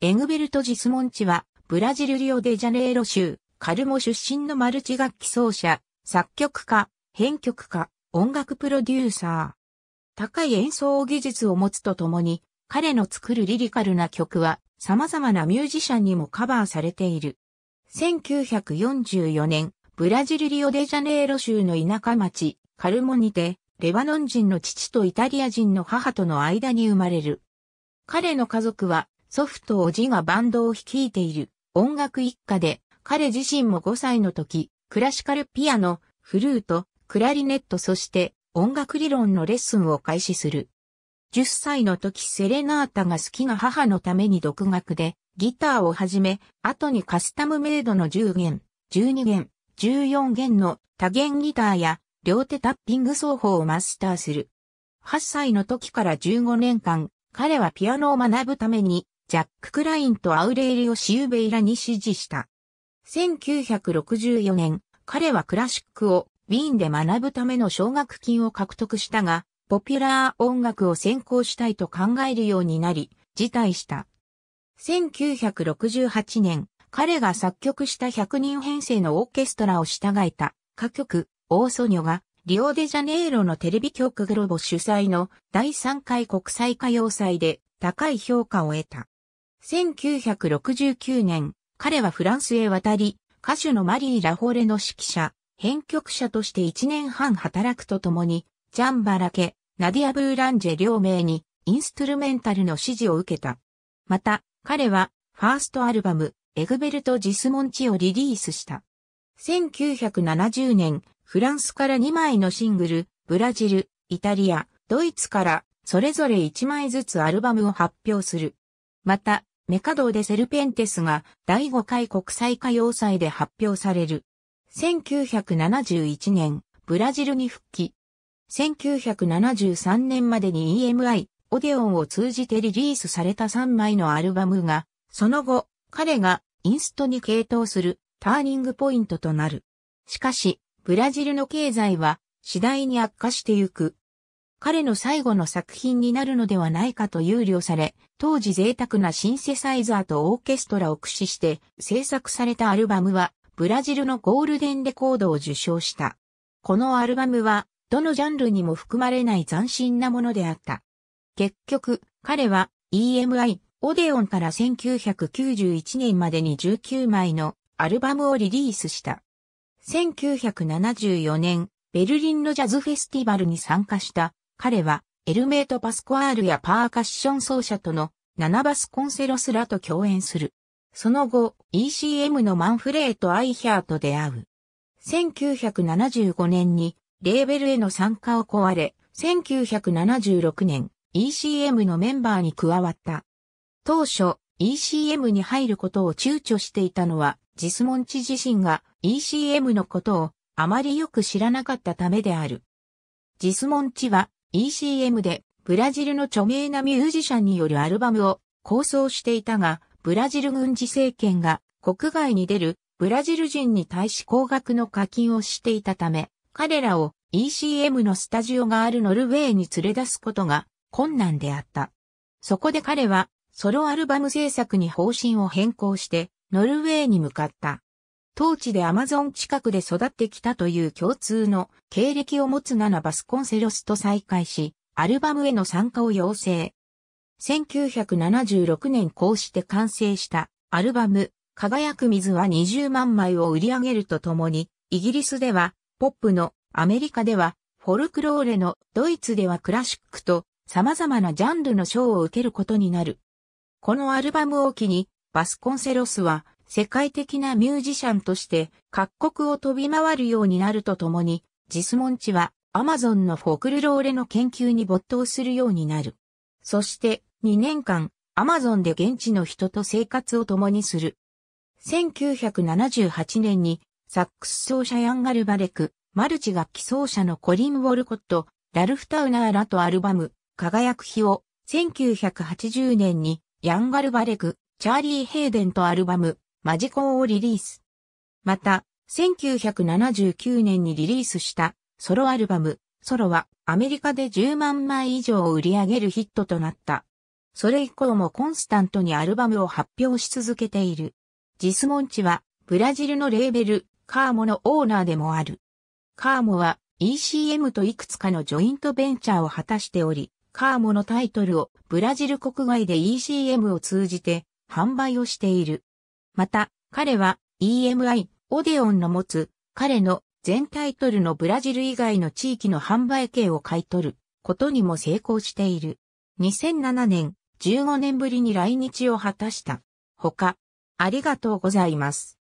エグベルト・ジスモンチは、ブラジルリオデジャネイロ州、カルモ出身のマルチ楽器奏者、作曲家、編曲家、音楽プロデューサー。高い演奏技術を持つとともに、彼の作るリリカルな曲は、様々なミュージシャンにもカバーされている。1944年、ブラジルリオデジャネイロ州の田舎町、カルモにて、レバノン人の父とイタリア人の母との間に生まれる。彼の家族は祖父と叔父がバンドを率いている音楽一家で、彼自身も5歳の時、クラシカルピアノ、フルート、クラリネットそして音楽理論のレッスンを開始する。10歳の時セレナータが好きな母のために独学でギターを始め、後にカスタムメイドの10弦、12弦、14弦の多弦ギターや両手タッピング奏法をマスターする。8歳の時から15年間、彼はピアノを学ぶためにジャック・クラインとアウレイリオ・シウベイラに支持した。1964年、彼はクラシックをウィーンで学ぶための奨学金を獲得したが、ポピュラー音楽を専攻したいと考えるようになり、辞退した。1968年、彼が作曲した100人編成のオーケストラを従えた歌曲、オーソニョが、リオデジャネイロのテレビ局グロボ主催の第3回国際歌謡祭で高い評価を得た。1969年、彼はフランスへ渡り、歌手のマリー・ラフォーレの指揮者、編曲者として1年半働くとともに、ジャンバラケ、ナディア・ブーランジェ両名にインストゥルメンタルの指示を受けた。また、彼は、ファーストアルバム、エグベルト・ジスモンチをリリースした。1970年、フランスから2枚のシングル、ブラジル、イタリア、ドイツから、それぞれ1枚ずつアルバムを発表する。また、メカドーでセルペンテスが第5回国際歌謡祭で発表される。1971年、ブラジルに復帰。1973年までに EMI、オデオンを通じてリリースされた3枚のアルバムが、その後、彼がインストに傾倒するターニングポイントとなる。しかし、ブラジルの経済は次第に悪化してゆく。彼の最後の作品になるのではないかと憂慮され、当時贅沢なシンセサイザーとオーケストラを駆使して制作されたアルバムは、ブラジルのゴールデンレコードを受賞した。このアルバムは、どのジャンルにも含まれない斬新なものであった。結局、彼は EMI、オデオンから1991年までに19枚のアルバムをリリースした。1974年、ベルリンのジャズフェスティバルに参加した彼はエルメート・パスコアールやパーカッション奏者とのナナバス・コンセロスらと共演する。その後、ECM のマンフレート・アイヒャーと出会う。1975年にレーベルへの参加を壊れ、1976年 ECM のメンバーに加わった。当初、ECM に入ることを躊躇していたのは、ジスモンチ自身が ECM のことをあまりよく知らなかったためである。ジスモンチは ECM でブラジルの著名なミュージシャンによるアルバムを構想していたが、ブラジル軍事政権が国外に出るブラジル人に対し高額の課金をしていたため、彼らを ECM のスタジオがあるノルウェーに連れ出すことが困難であった。そこで彼はソロアルバム制作に方針を変更してノルウェーに向かった。当地でアマゾン近くで育ってきたという共通の経歴を持つナナ・バスコンセロスと再会し、アルバムへの参加を要請。1976年こうして完成したアルバム、輝く水は20万枚を売り上げるとともに、イギリスではポップの、アメリカではフォルクローレの、ドイツではクラシックと様々なジャンルの賞を受けることになる。このアルバムを機に、バスコンセロスは世界的なミュージシャンとして各国を飛び回るようになるとともに、ジスモンチはアマゾンのフォクルローレの研究に没頭するようになる。そして2年間、アマゾンで現地の人と生活を共にする。1978年にサックス奏者ヤンガルバレク、マルチ楽器奏者のコリン・ウォルコット、ラルフ・タウナーらとアルバム、輝く日を1980年にヤンガルバレク、チャーリー・ヘイデンとアルバム、マジコンをリリース。また、1979年にリリースしたソロアルバム、ソロはアメリカで10万枚以上を売り上げるヒットとなった。それ以降もコンスタントにアルバムを発表し続けている。ジスモンチはブラジルのレーベル、カーモのオーナーでもある。カーモは ECM といくつかのジョイントベンチャーを果たしており、カーモのタイトルをブラジル国外で ECM を通じて販売をしている。また、彼は EMI、オデオンの持つ、彼の全タイトルのブラジル以外の地域の販売権を買い取ることにも成功している。2007年、15年ぶりに来日を果たした。他、ありがとうございます。